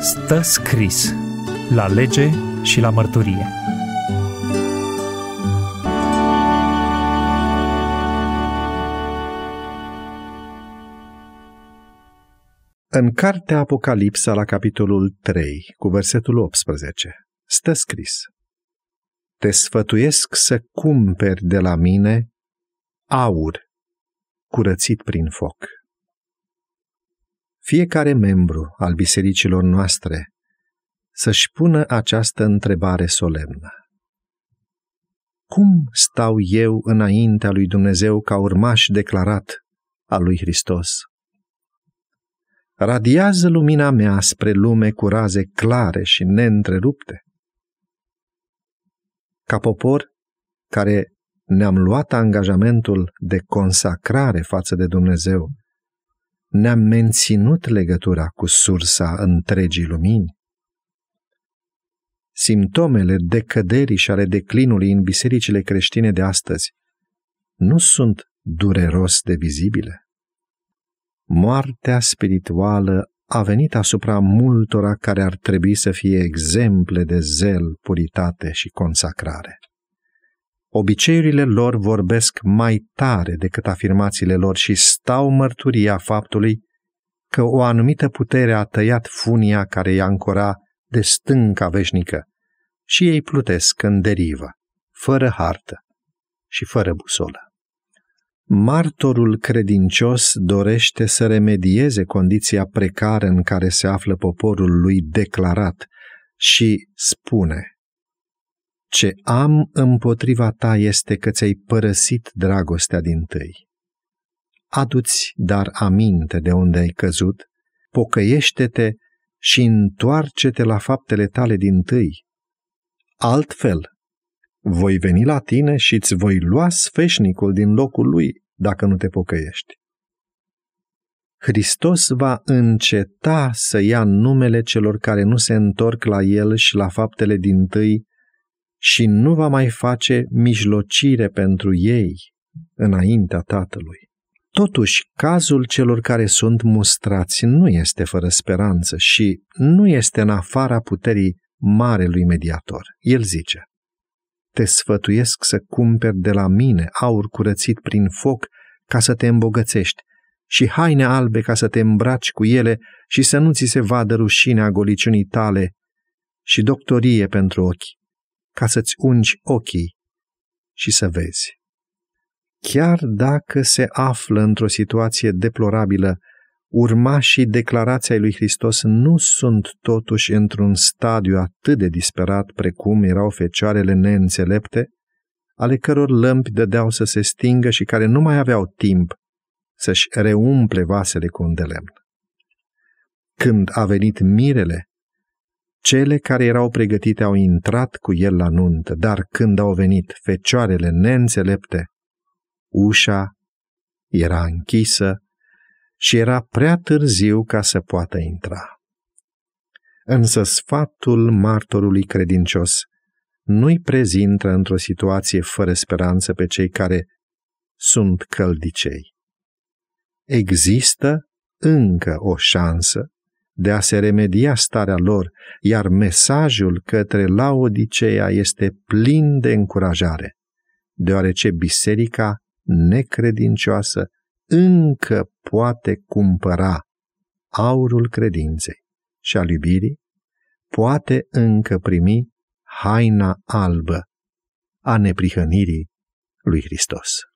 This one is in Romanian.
stă scris la lege și la mărturie. În cartea Apocalipsa, la capitolul 3, cu versetul 18, stă scris Te sfătuiesc să cumperi de la mine aur curățit prin foc fiecare membru al bisericilor noastre să-și pună această întrebare solemnă. Cum stau eu înaintea lui Dumnezeu ca urmaș declarat al lui Hristos? Radiază lumina mea spre lume cu raze clare și neîntrerupte. Ca popor care ne-am luat angajamentul de consacrare față de Dumnezeu ne-am menținut legătura cu sursa întregii lumini? Simptomele decăderii și ale declinului în bisericile creștine de astăzi nu sunt dureros de vizibile. Moartea spirituală a venit asupra multora care ar trebui să fie exemple de zel, puritate și consacrare. Obiceiurile lor vorbesc mai tare decât afirmațiile lor și stau mărturia faptului că o anumită putere a tăiat funia care i-a încora de stânca veșnică și ei plutesc în derivă, fără hartă și fără busolă. Martorul credincios dorește să remedieze condiția precară în care se află poporul lui declarat și spune – ce am împotriva ta este că ți-ai părăsit dragostea din tâi. Aduți dar aminte de unde ai căzut, pocăiește-te și întoarce-te la faptele tale din tâi. Altfel, voi veni la tine și îți voi lua sfeșnicul din locul lui dacă nu te pocăiești. Hristos va înceta să ia numele celor care nu se întorc la El și la faptele din tâi și nu va mai face mijlocire pentru ei înaintea Tatălui. Totuși, cazul celor care sunt mustrați nu este fără speranță și nu este în afara puterii marelui mediator. El zice, Te sfătuiesc să cumperi de la mine aur curățit prin foc ca să te îmbogățești și haine albe ca să te îmbraci cu ele și să nu ți se vadă rușinea goliciunii tale și doctorie pentru ochi ca să-ți ungi ochii și să vezi. Chiar dacă se află într-o situație deplorabilă, urmașii declarației lui Hristos nu sunt totuși într-un stadiu atât de disperat precum erau fecioarele neînțelepte, ale căror lămpi dădeau să se stingă și care nu mai aveau timp să-și reumple vasele cu un de lemn. Când a venit mirele, cele care erau pregătite au intrat cu el la nuntă, dar când au venit fecioarele neînțelepte, ușa era închisă și era prea târziu ca să poată intra. Însă sfatul martorului credincios nu-i prezintă într-o situație fără speranță pe cei care sunt căldicei. Există încă o șansă de a se remedia starea lor, iar mesajul către Laodiceea este plin de încurajare, deoarece biserica necredincioasă încă poate cumpăra aurul credinței și al iubirii, poate încă primi haina albă a neprihănirii lui Hristos.